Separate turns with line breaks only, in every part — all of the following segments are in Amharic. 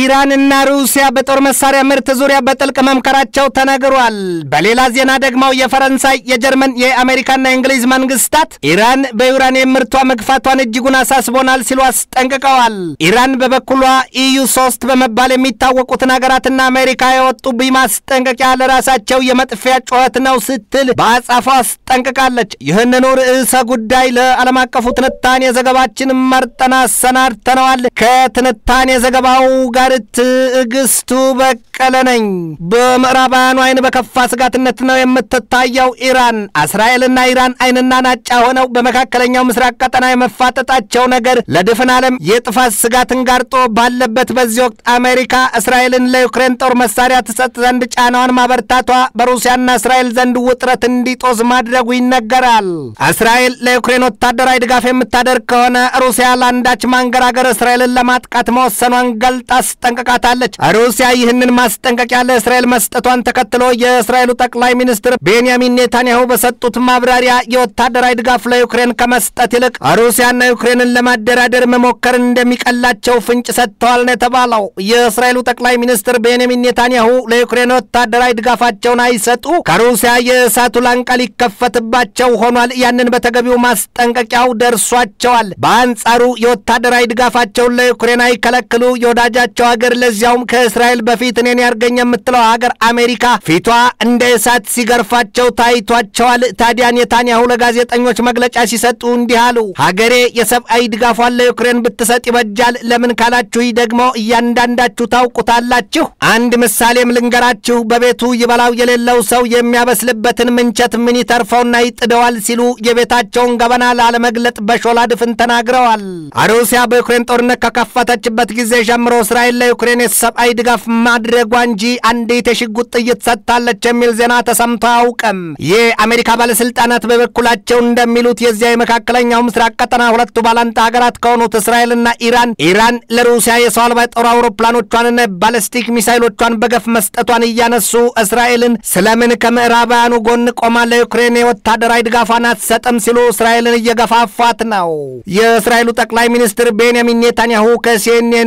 ኢራንና ሩሲያ በጦር መሳሪያ ምርት ዙሪያ በጥልቅ መምከራቸው ተነግሯል። በሌላ ዜና ደግሞ የፈረንሳይ፣ የጀርመን፣ የአሜሪካና የእንግሊዝ መንግስታት ኢራን በዩራኒየም ምርቷ መግፋቷን እጅጉን አሳስቦናል ሲሉ አስጠንቅቀዋል። ኢራን በበኩሏ ኢዩ ሶስት በመባል የሚታወቁትን ሀገራትና አሜሪካ የወጡብኝ ማስጠንቀቂያ ለራሳቸው የመጥፊያ ጩኸት ነው ስትል በአጻፏ አስጠንቅቃለች። ይህንኑ ርዕሰ ጉዳይ ለዓለም አቀፉ ትንታኔ ዘገባችን መርጠን አሰናድተነዋል። ከትንታኔ ዘገባው ጋር ጋር ትዕግስቱ በቀለ ነኝ። በምዕራባውያኑ አይን በከፋ ስጋትነት ነው የምትታየው ኢራን። እስራኤልና ኢራን አይንና ናጫ ሆነው በመካከለኛው ምስራቅ ቀጠና የመፋጠጣቸው ነገር ለድፍን ዓለም የጥፋት ስጋትን ጋርጦ ባለበት በዚህ ወቅት አሜሪካ እስራኤልን ለዩክሬን ጦር መሳሪያ ትሰጥ ዘንድ ጫናዋን ማበርታቷ በሩሲያና እስራኤል ዘንድ ውጥረት እንዲጦዝ ማድረጉ ይነገራል። እስራኤል ለዩክሬን ወታደራዊ ድጋፍ የምታደርግ ከሆነ ሩሲያ ለአንዳች ማንገራገር እስራኤልን ለማጥቃት መወሰኗን ገልጣ አስጠንቅቃታለች። ሩሲያ ይህንን ማስጠንቀቂያ ለእስራኤል መስጠቷን ተከትሎ የእስራኤሉ ጠቅላይ ሚኒስትር ቤንያሚን ኔታንያሁ በሰጡት ማብራሪያ የወታደራዊ ድጋፍ ለዩክሬን ከመስጠት ይልቅ ሩሲያና ዩክሬንን ለማደራደር መሞከር እንደሚቀላቸው ፍንጭ ሰጥተዋል ነው የተባለው። የእስራኤሉ ጠቅላይ ሚኒስትር ቤንያሚን ኔታንያሁ ለዩክሬን ወታደራዊ ድጋፋቸውን አይሰጡ ከሩሲያ የእሳቱ ላንቃ ሊከፈትባቸው ሆኗል። ያንን በተገቢው ማስጠንቀቂያው ደርሷቸዋል። በአንጻሩ የወታደራዊ ድጋፋቸውን ለዩክሬን አይከለክሉ፣ የወዳጃ ያለችው ሀገር ለዚያውም ከእስራኤል በፊት እኔን ያርገኝ የምትለው ሀገር አሜሪካ ፊቷ እንደ እሳት ሲገርፋቸው ታይቷቸዋል። ታዲያ ኔታንያሁ ለጋዜጠኞች መግለጫ ሲሰጡ እንዲህ አሉ። ሀገሬ የሰብአዊ ድጋፏን ለዩክሬን ብትሰጥ ይበጃል። ለምን ካላችሁ ደግሞ እያንዳንዳችሁ ታውቁታላችሁ። አንድ ምሳሌም ልንገራችሁ። በቤቱ ይበላው የሌለው ሰው የሚያበስልበትን ምንቸት ምን ይተርፈውና ይጥደዋል ሲሉ የቤታቸውን ገበና ላለመግለጥ በሾላ ድፍን ተናግረዋል። ሩሲያ በዩክሬን ጦርነት ከከፈተችበት ጊዜ ጀምሮ እስራኤል እስራኤል ለዩክሬን የሰብአዊ ድጋፍ ማድረጓ እንጂ አንዲት የሽጉጥ ጥይት ሰጥታለች የሚል ዜና ተሰምቶ አያውቅም። የአሜሪካ ባለስልጣናት በበኩላቸው እንደሚሉት የዚያ የመካከለኛው ምስራቅ ቀጠና ሁለቱ ባላንጣ ሀገራት ከሆኑት እስራኤልና ኢራን ኢራን ለሩሲያ የሰው አልባ የጦር አውሮፕላኖቿንና ባለስቲክ ሚሳይሎቿን በገፍ መስጠቷን እያነሱ እስራኤልን ስለምን ከምዕራባውያኑ ጎን ቆማ ለዩክሬን የወታደራዊ ድጋፏን አትሰጥም ሲሉ እስራኤልን እየገፋፏት ነው። የእስራኤሉ ጠቅላይ ሚኒስትር ቤንያሚን ኔታንያሁ ከሲኤንኤኑ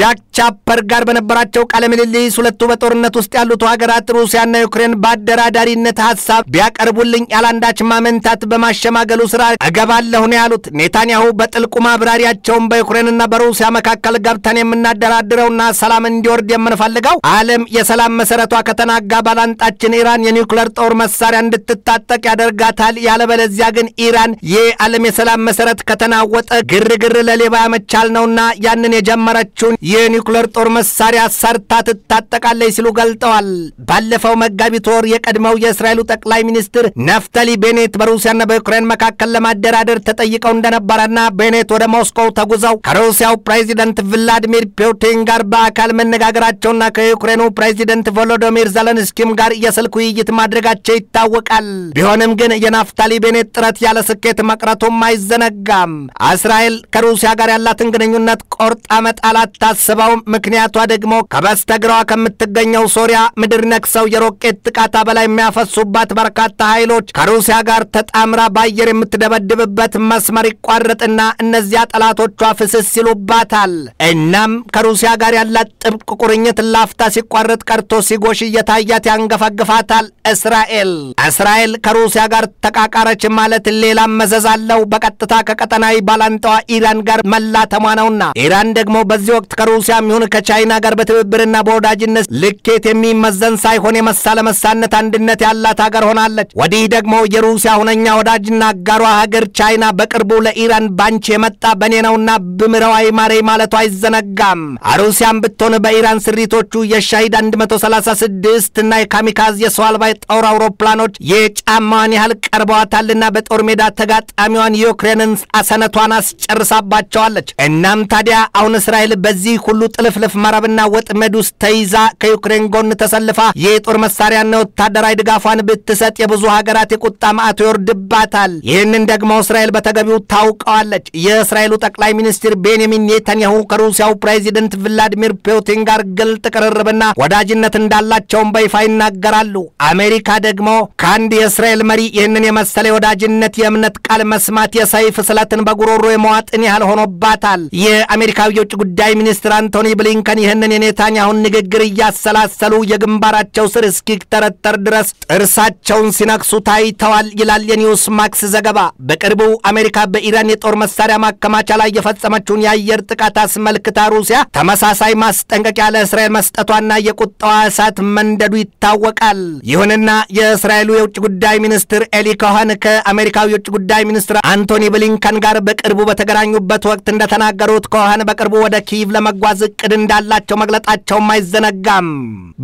ጃክ ቻፐር ጋር በነበራቸው ቃለ ምልልስ ሁለቱ በጦርነት ውስጥ ያሉት ሀገራት ሩሲያና ዩክሬን በአደራዳሪነት ሀሳብ ቢያቀርቡልኝ ያላንዳች ማመንታት በማሸማገሉ ስራ እገባለሁ ነው ያሉት። ኔታንያሁ በጥልቁ ማብራሪያቸውን በዩክሬንና በሩሲያ መካከል ገብተን የምናደራድረውና ሰላም እንዲወርድ የምንፈልገው ዓለም የሰላም መሰረቷ ከተናጋ ባላንጣችን ኢራን የኒውክለር ጦር መሳሪያ እንድትታጠቅ ያደርጋታል። ያለበለዚያ ግን ኢራን የዓለም የሰላም መሰረት ከተናወጠ ግርግር ለሌባ ያመቻል ነውና ያንን የጀመረችውን የኒ የኒኩለር ጦር መሳሪያ ሰርታ ትታጠቃለች ሲሉ ገልጠዋል። ባለፈው መጋቢት ወር የቀድሞው የእስራኤሉ ጠቅላይ ሚኒስትር ነፍተሊ ቤኔት በሩሲያና በዩክሬን መካከል ለማደራደር ተጠይቀው እንደነበረና ቤኔት ወደ ሞስኮው ተጉዘው ከሩሲያው ፕሬዚደንት ቭላዲሚር ፑቲን ጋር በአካል መነጋገራቸውና ከዩክሬኑ ፕሬዚደንት ቮሎዶሚር ዘለንስኪም ጋር የስልክ ውይይት ማድረጋቸው ይታወቃል። ቢሆንም ግን የናፍታሊ ቤኔት ጥረት ያለ ስኬት መቅረቱም አይዘነጋም። እስራኤል ከሩሲያ ጋር ያላትን ግንኙነት ቆርጣ መጣላት ታስበውም ምክንያቷ ደግሞ ከበስተግራዋ ከምትገኘው ሶሪያ ምድር ነክሰው የሮኬት ጥቃታ በላይ የሚያፈሱባት በርካታ ኃይሎች ከሩሲያ ጋር ተጣምራ በአየር የምትደበድብበት መስመር ይቋረጥና እነዚያ ጠላቶቿ ፍስስ ይሉባታል። እናም ከሩሲያ ጋር ያላት ጥብቅ ቁርኝት ላፍታ ሲቋረጥ ቀርቶ ሲጎሽ እየታያት ያንገፈግፋታል። እስራኤል እስራኤል ከሩሲያ ጋር ተቃቃረች ማለት ሌላም መዘዝ አለው። በቀጥታ ከቀጠናዊ ባላንጣዋ ኢራን ጋር መላተሟ ነውና ኢራን ደግሞ በዚህ ወቅት ከሩሲያ ይሁን ከቻይና ጋር በትብብርና በወዳጅነት ልኬት የሚመዘን ሳይሆን የመሳ ለመሳነት አንድነት ያላት ሀገር ሆናለች። ወዲህ ደግሞ የሩሲያ ሁነኛ ወዳጅና አጋሯ ሀገር ቻይና በቅርቡ ለኢራን ባንች የመጣ በኔ ነውና ብምረው አይማሬ ማለቱ አይዘነጋም። ሩሲያም ብትሆን በኢራን ስሪቶቹ የሻሂድ 136 እና የካሚካዝ የሰው አልባ የጦር አውሮፕላኖች የጫማዋን ያህል ቀርበዋታልና በጦር ሜዳ ተጋጣሚዋን ዩክሬንን አሰነቷን አስጨርሳባቸዋለች። እናም ታዲያ አሁን እስራኤል በዚህ ሁሉ ጥልፍልፍ መረብና ወጥመድ ውስጥ ተይዛ ከዩክሬን ጎን ተሰልፋ የጦር መሳሪያና ወታደራዊ ድጋፏን ብትሰጥ የብዙ ሀገራት የቁጣ ማዕት ይወርድባታል። ይህንን ደግሞ እስራኤል በተገቢው ታውቀዋለች። የእስራኤሉ ጠቅላይ ሚኒስትር ቤንያሚን ኔታንያሁ ከሩሲያው ፕሬዚደንት ቭላዲሚር ፑቲን ጋር ግልጥ ቅርርብና ወዳጅነት እንዳላቸውን በይፋ ይናገራሉ። አሜሪካ ደግሞ ከአንድ የእስራኤል መሪ ይህንን የመሰለ የወዳጅነት የእምነት ቃል መስማት የሰይፍ ስለትን በጉሮሮ የመዋጥን ያህል ሆኖባታል። የአሜሪካዊ የውጭ ጉዳይ ሚኒስትር አንቶኒ አንቶኒ ብሊንከን ይህንን የኔታንያሁን ንግግር እያሰላሰሉ የግንባራቸው ስር እስኪተረተር ድረስ ጥርሳቸውን ሲነክሱ ታይተዋል ይላል የኒውስ ማክስ ዘገባ። በቅርቡ አሜሪካ በኢራን የጦር መሳሪያ ማከማቻ ላይ የፈጸመችውን የአየር ጥቃት አስመልክታ ሩሲያ ተመሳሳይ ማስጠንቀቂያ ለእስራኤል መስጠቷና የቁጣዋ እሳት መንደዱ ይታወቃል። ይሁንና የእስራኤሉ የውጭ ጉዳይ ሚኒስትር ኤሊ ኮሆን ከአሜሪካው የውጭ ጉዳይ ሚኒስትር አንቶኒ ብሊንከን ጋር በቅርቡ በተገናኙበት ወቅት እንደተናገሩት ኮሆን በቅርቡ ወደ ኪቭ ለመጓዝ እቅድ እንዳላቸው መግለጣቸውም አይዘነጋም።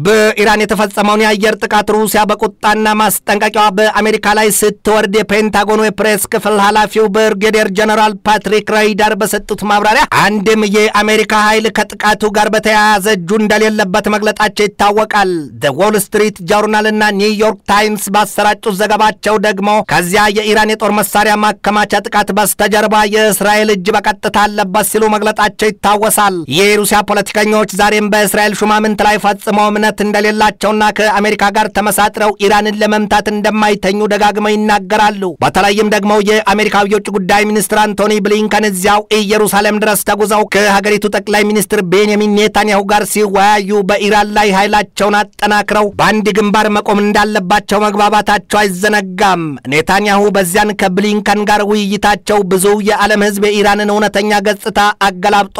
በኢራን የተፈጸመውን የአየር ጥቃት ሩሲያ በቁጣና ማስጠንቀቂያዋ በአሜሪካ ላይ ስትወርድ የፔንታጎኑ የፕሬስ ክፍል ኃላፊው ብርጌዴር ጀነራል ፓትሪክ ራይዳር በሰጡት ማብራሪያ አንድም የአሜሪካ ኃይል ከጥቃቱ ጋር በተያያዘ እጁ እንደሌለበት መግለጣቸው ይታወቃል። ዘዎል ስትሪት ጆርናልና ኒውዮርክ ታይምስ ባሰራጩት ዘገባቸው ደግሞ ከዚያ የኢራን የጦር መሳሪያ ማከማቻ ጥቃት በስተጀርባ የእስራኤል እጅ በቀጥታ አለበት ሲሉ መግለጣቸው ይታወሳል። የሩሲያ የራሽያ ፖለቲከኞች ዛሬም በእስራኤል ሹማምንት ላይ ፈጽመው እምነት እንደሌላቸውና ከአሜሪካ ጋር ተመሳጥረው ኢራንን ለመምታት እንደማይተኙ ደጋግመው ይናገራሉ። በተለይም ደግሞ የአሜሪካው የውጭ ጉዳይ ሚኒስትር አንቶኒ ብሊንከን እዚያው ኢየሩሳሌም ድረስ ተጉዘው ከሀገሪቱ ጠቅላይ ሚኒስትር ቤንያሚን ኔታንያሁ ጋር ሲወያዩ በኢራን ላይ ኃይላቸውን አጠናክረው በአንድ ግንባር መቆም እንዳለባቸው መግባባታቸው አይዘነጋም። ኔታንያሁ በዚያን ከብሊንከን ጋር ውይይታቸው ብዙ የዓለም ሕዝብ የኢራንን እውነተኛ ገጽታ አገላብጦ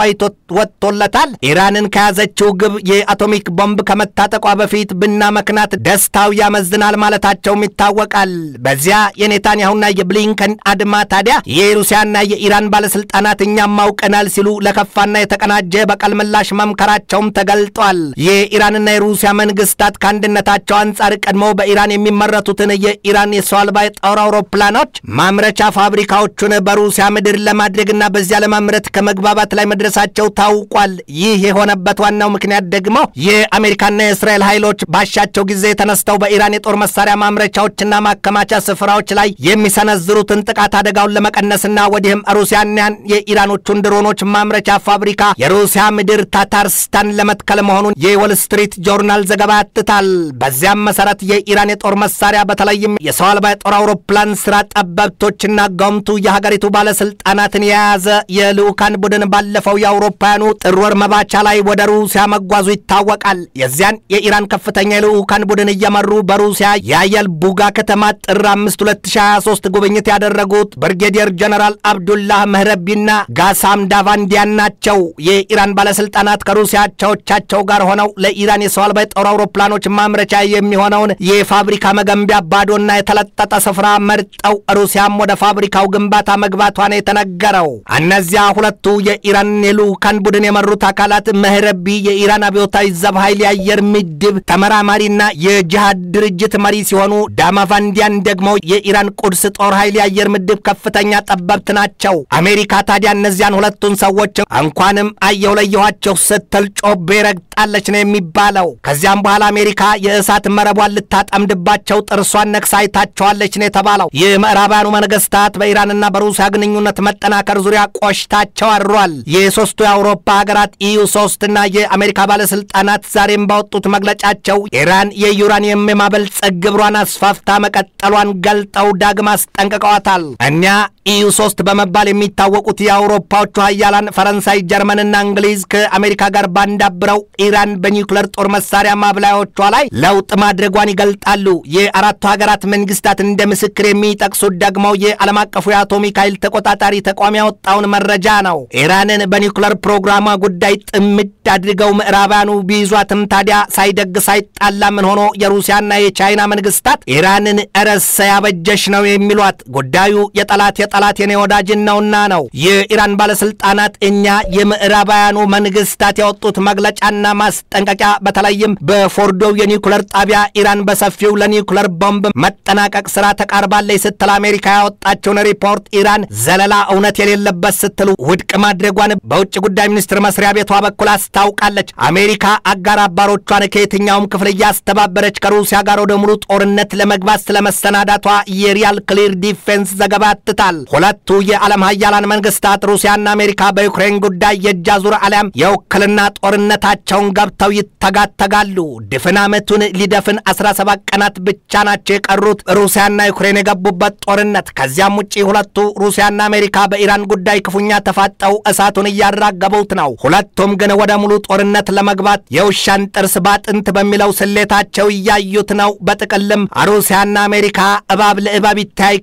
ወጥቶለታል። ይላል። ኢራንን ከያዘችው ግብ የአቶሚክ ቦምብ ከመታጠቋ በፊት ብና መክናት ደስታው ያመዝናል ማለታቸውም ይታወቃል። በዚያ የኔታንያሁና የብሊንከን አድማ ታዲያ የሩሲያና የኢራን ባለስልጣናት እኛም አውቀናል ሲሉ ለከፋና የተቀናጀ በቀል ምላሽ መምከራቸውም ተገልጧል። የኢራንና የሩሲያ መንግስታት ከአንድነታቸው አንጻር ቀድሞ በኢራን የሚመረቱትን የኢራን የሰው አልባ የጦር አውሮፕላኖች ማምረቻ ፋብሪካዎቹን በሩሲያ ምድር ለማድረግና በዚያ ለማምረት ከመግባባት ላይ መድረሳቸው ታውቋል። ይህ የሆነበት ዋናው ምክንያት ደግሞ የአሜሪካና የእስራኤል ኃይሎች ባሻቸው ጊዜ ተነስተው በኢራን የጦር መሳሪያ ማምረቻዎችና ማከማቻ ስፍራዎች ላይ የሚሰነዝሩትን ጥቃት አደጋውን ለመቀነስና ወዲህም ሩሲያንያን የኢራኖቹን ድሮኖች ማምረቻ ፋብሪካ የሩሲያ ምድር ታታርስታን ለመትከል መሆኑን የወል ስትሪት ጆርናል ዘገባ ያትታል። በዚያም መሰረት የኢራን የጦር መሳሪያ በተለይም የሰው አልባ የጦር አውሮፕላን ስራ ጠበብቶችና ገምቱ የሀገሪቱ ባለስልጣናትን የያዘ የልዑካን ቡድን ባለፈው የአውሮፓውያኑ ጥር ወር መባቻ ላይ ወደ ሩሲያ መጓዙ ይታወቃል። የዚያን የኢራን ከፍተኛ የልዑካን ቡድን እየመሩ በሩሲያ የአየል ቡጋ ከተማ ጥር 5 2023 ጉብኝት ያደረጉት ብርጌዲየር ጀነራል አብዱላህ መህረቢና ጋሳም ዳቫንዲያን ናቸው። የኢራን ባለስልጣናት ከሩሲያ አቻዎቻቸው ጋር ሆነው ለኢራን የሰው አልባ የጦር አውሮፕላኖች ማምረቻ የሚሆነውን የፋብሪካ መገንቢያ ባዶና የተለጠጠ ስፍራ መርጠው ሩሲያም ወደ ፋብሪካው ግንባታ መግባቷ የተነገረው። እነዚያ ሁለቱ የኢራን የልዑካን ቡድን የመሩት አካላት መህረቢ የኢራን አብዮታዊ ዘብ ኃይል የአየር ምድብ ተመራማሪና የጅሃድ ድርጅት መሪ ሲሆኑ ዳማቫንዲያን ደግሞ የኢራን ቁድስ ጦር ኃይል የአየር ምድብ ከፍተኛ ጠበብት ናቸው። አሜሪካ ታዲያ እነዚያን ሁለቱን ሰዎች እንኳንም አየሁ ለየኋቸው ስትል ጮቤ ረግጣለች ነው የሚባለው። ከዚያም በኋላ አሜሪካ የእሳት መረቧን ልታጠምድባቸው ጥርሷን ነክሳ አይታቸዋለች ነው የተባለው። የምዕራባውያኑ መንግስታት በኢራንና በሩሲያ ግንኙነት መጠናከር ዙሪያ ቆሽታቸው አድሯል። የሶስቱ የአውሮፓ ሀገራት ኢዩ ሶስትና የአሜሪካ ባለስልጣናት ዛሬም ባወጡት መግለጫቸው ኢራን የዩራኒየም የማበልጸግ ግብሯን አስፋፍታ መቀጠሏን ገልጠው ዳግም አስጠንቅቀዋታል። እኛ ኢዩ ሶስት በመባል የሚታወቁት የአውሮፓዎቹ ሀያላን ፈረንሳይ፣ ጀርመንና እንግሊዝ ከአሜሪካ ጋር ባንዳብረው ኢራን በኒውክለር ጦር መሳሪያ ማብላያዎቿ ላይ ለውጥ ማድረጓን ይገልጣሉ። የአራቱ ሀገራት መንግስታት እንደ ምስክር የሚጠቅሱት ደግሞ የዓለም አቀፉ የአቶሚክ ኃይል ተቆጣጣሪ ተቋም ያወጣውን መረጃ ነው። ኢራንን በኒውክለር ፕሮግራሟ ጉዳይ ላይ ጥምድ አድርገው ምዕራባኑ ቢይዟትም ታዲያ ሳይደግ ሳይጣላ ምን ሆኖ የሩሲያና የቻይና መንግስታት ኢራንን እረሰ ያበጀሽ ነው የሚሏት ጉዳዩ የጠላት የጠላት የኔ ወዳጅ ነውና ነው። የኢራን ባለስልጣናት እኛ የምዕራባውያኑ መንግስታት ያወጡት መግለጫና ማስጠንቀቂያ በተለይም በፎርዶው የኒኩለር ጣቢያ ኢራን በሰፊው ለኒኩለር ቦምብ መጠናቀቅ ስራ ተቃርባለች ስትል አሜሪካ ያወጣቸውን ሪፖርት ኢራን ዘለላ እውነት የሌለበት ስትል ውድቅ ማድረጓን በውጭ ጉዳይ ሚኒስትር መስሪያ ቤቷ በኩል አስታውቃለች። አሜሪካ አጋር አባሮቿን ከየትኛውም ክፍል እያስተባበረች ከሩሲያ ጋር ወደ ሙሉ ጦርነት ለመግባት ስለመሰናዳቷ የሪያል ክሊር ዲፌንስ ዘገባ አትታል። ሁለቱ የዓለም ሀያላን መንግስታት ሩሲያና አሜሪካ በዩክሬን ጉዳይ የእጅ አዙር አሊያም የውክልና ጦርነታቸውን ገብተው ይተጋተጋሉ። ድፍን ዓመቱን ሊደፍን 17 ቀናት ብቻ ናቸው የቀሩት ሩሲያና ዩክሬን የገቡበት ጦርነት። ከዚያም ውጪ ሁለቱ ሩሲያና አሜሪካ በኢራን ጉዳይ ክፉኛ ተፋጠው እሳቱን እያራገቡት ነው። ሁለቱም ግን ወደ ሙሉ ጦርነት ለመግባት የውሻን ጥርስ ባጥንት በሚለው ስሌታቸው እያዩት ነው። በጥቅልም ሩሲያና አሜሪካ እባብ ለእባብ ይታይ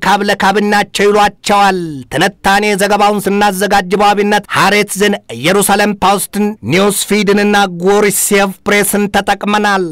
ካብ ናቸው ይሏቸዋል። ትንታኔ ዘገባውን ስናዘጋጅ በዋቢነት ሃሬትዝን፣ ኢየሩሳሌም ፓውስትን፣ ኒውስፊድንና ጎሪሴቭ ፕሬስን ተጠቅመናል።